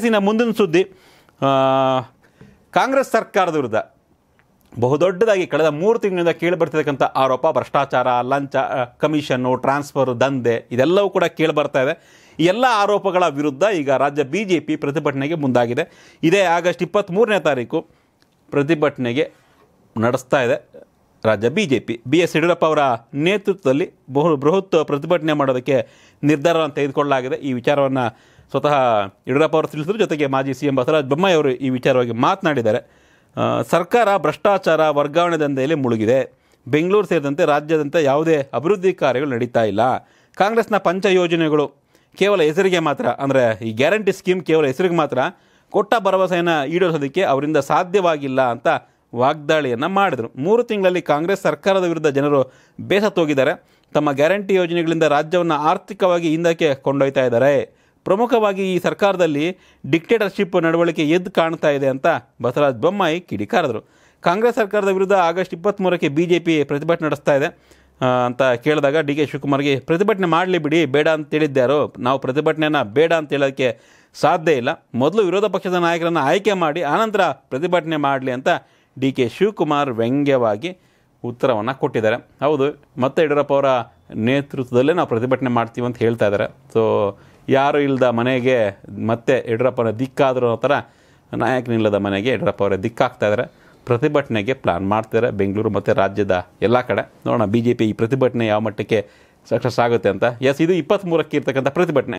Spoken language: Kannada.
ಕಾಂಗ್ರೆಸ್ಸಿನ ಮುಂದಿನ ಸುದ್ದಿ ಕಾಂಗ್ರೆಸ್ ಸರ್ಕಾರದ ವಿರುದ್ಧ ಬಹುದೊಡ್ಡದಾಗಿ ಕಳೆದ ಮೂರು ತಿಂಗಳಿಂದ ಕೇಳಿ ಕೇಳಿಬರ್ತಿರ್ತಕ್ಕಂಥ ಆರೋಪ ಭ್ರಷ್ಟಾಚಾರ ಲಂಚ ಕಮಿಷನ್ನು ಟ್ರಾನ್ಸ್ಫರ್ ದಂಧೆ ಇದೆಲ್ಲವೂ ಕೂಡ ಕೇಳಿ ಬರ್ತಾ ಇದೆ ಈ ಎಲ್ಲ ಆರೋಪಗಳ ವಿರುದ್ಧ ಈಗ ರಾಜ್ಯ ಬಿ ಜೆ ಪಿ ಪ್ರತಿಭಟನೆಗೆ ಮುಂದಾಗಿದೆ ಇದೇ ಆಗಸ್ಟ್ ಇಪ್ಪತ್ತ್ಮೂರನೇ ತಾರೀಕು ಪ್ರತಿಭಟನೆಗೆ ನಡೆಸ್ತಾ ಇದೆ ರಾಜ್ಯ B J P B S Yediyurappa ಅವರ ನೇತೃತ್ವದಲ್ಲಿ ಬಹು ಬೃಹತ್ ಪ್ರತಿಭಟನೆ ಮಾಡೋದಕ್ಕೆ ನಿರ್ಧಾರವನ್ನು ತೆಗೆದುಕೊಳ್ಳಲಾಗಿದೆ ಈ ವಿಚಾರವನ್ನು ಸ್ವತಃ ಯಡಿಯೂರಪ್ಪ ಅವರು ತಿಳಿಸಿದ್ರು ಜೊತೆಗೆ ಮಾಜಿ ಸಿ ಎಂ ಬಸವರಾಜ ಅವರು ಈ ವಿಚಾರವಾಗಿ ಮಾತನಾಡಿದ್ದಾರೆ ಸರ್ಕಾರ ಭ್ರಷ್ಟಾಚಾರ ವರ್ಗಾವಣೆ ದಂಧೆಯಲ್ಲಿ ಮುಳುಗಿದೆ ಬೆಂಗಳೂರು ಸೇರಿದಂತೆ ರಾಜ್ಯದಂತೆ ಯಾವುದೇ ಅಭಿವೃದ್ಧಿ ಕಾರ್ಯಗಳು ನಡೀತಾ ಇಲ್ಲ ಕಾಂಗ್ರೆಸ್ನ ಪಂಚ ಯೋಜನೆಗಳು ಕೇವಲ ಹೆಸರಿಗೆ ಮಾತ್ರ ಅಂದರೆ ಈ ಗ್ಯಾರಂಟಿ ಸ್ಕೀಮ್ ಕೇವಲ ಹೆಸರಿಗೆ ಮಾತ್ರ ಕೊಟ್ಟ ಭರವಸೆಯನ್ನು ಈಡೇರಿಸೋದಕ್ಕೆ ಅವರಿಂದ ಸಾಧ್ಯವಾಗಿಲ್ಲ ಅಂತ ವಾಗ್ದಾಳಿಯನ್ನು ಮಾಡಿದರು ಮೂರು ತಿಂಗಳಲ್ಲಿ ಕಾಂಗ್ರೆಸ್ ಸರ್ಕಾರದ ವಿರುದ್ಧ ಜನರು ಬೇಸತ್ತೋಗಿದ್ದಾರೆ ತಮ್ಮ ಗ್ಯಾರಂಟಿ ಯೋಜನೆಗಳಿಂದ ರಾಜ್ಯವನ್ನು ಆರ್ಥಿಕವಾಗಿ ಹಿಂದಕ್ಕೆ ಕೊಂಡೊಯ್ತಾ ಇದ್ದಾರೆ ಪ್ರಮುಖವಾಗಿ ಈ ಸರ್ಕಾರದಲ್ಲಿ ಡಿಕ್ಟೇಟರ್ಶಿಪ್ ನಡವಳಿಕೆ ಎದ್ದು ಕಾಣ್ತಾ ಇದೆ ಅಂತ ಬಸವರಾಜ ಬೊಮ್ಮಾಯಿ ಕಿಡಿಕಾರದರು ಕಾಂಗ್ರೆಸ್ ಸರ್ಕಾರದ ವಿರುದ್ಧ ಆಗಸ್ಟ್ ಇಪ್ಪತ್ತ್ಮೂರಕ್ಕೆ ಬಿ ಜೆ ಪಿ ಪ್ರತಿಭಟನೆ ನಡೆಸ್ತಾ ಇದೆ ಅಂತ ಕೇಳಿದಾಗ ಡಿ ಕೆ ಶಿವಕುಮಾರ್ಗೆ ಪ್ರತಿಭಟನೆ ಮಾಡಲಿ ಬಿಡಿ ಬೇಡ ಅಂತ ಹೇಳಿದ್ದಾರು ನಾವು ಪ್ರತಿಭಟನೆಯನ್ನು ಬೇಡ ಅಂತ ಹೇಳೋದಕ್ಕೆ ಸಾಧ್ಯ ಇಲ್ಲ ಮೊದಲು ವಿರೋಧ ಪಕ್ಷದ ನಾಯಕರನ್ನು ಆಯ್ಕೆ ಮಾಡಿ ಆನಂತರ ಪ್ರತಿಭಟನೆ ಮಾಡಲಿ ಅಂತ ಡಿ ಕೆ ಶಿವಕುಮಾರ್ ವ್ಯಂಗ್ಯವಾಗಿ ಉತ್ತರವನ್ನು ಕೊಟ್ಟಿದ್ದಾರೆ ಹೌದು ಮತ್ತೆ ಯಡಿಯೂರಪ್ಪ ಅವರ ನೇತೃತ್ವದಲ್ಲೇ ನಾವು ಪ್ರತಿಭಟನೆ ಮಾಡ್ತೀವಿ ಅಂತ ಹೇಳ್ತಾ ಇದ್ದಾರೆ ಸೊ ಯಾರು ಇಲ್ಲದ ಮನೆಗೆ ಮತ್ತೆ ಯಡಿಯೂರಪ್ಪನ ದಿಕ್ಕಾದರೂ ಥರ ನಾಯಕನಿಲ್ಲದ ಮನೆಗೆ ಯಡಿಯೂರಪ್ಪ ಅವರೇ ಇದ್ದಾರೆ ಪ್ರತಿಭಟನೆಗೆ ಪ್ಲ್ಯಾನ್ ಮಾಡ್ತಿದ್ದಾರೆ ಬೆಂಗಳೂರು ಮತ್ತು ರಾಜ್ಯದ ಎಲ್ಲ ಕಡೆ ನೋಡೋಣ ಬಿ ಜೆ ಪಿ ಈ ಪ್ರತಿಭಟನೆ ಯಾವ ಮಟ್ಟಕ್ಕೆ ಸಕ್ಸಸ್ ಆಗುತ್ತೆ ಅಂತ ಎಸ್ ಇದು ಇಪ್ಪತ್ತ್ಮೂರಕ್ಕೆ ಇರ್ತಕ್ಕಂಥ ಪ್ರತಿಭಟನೆ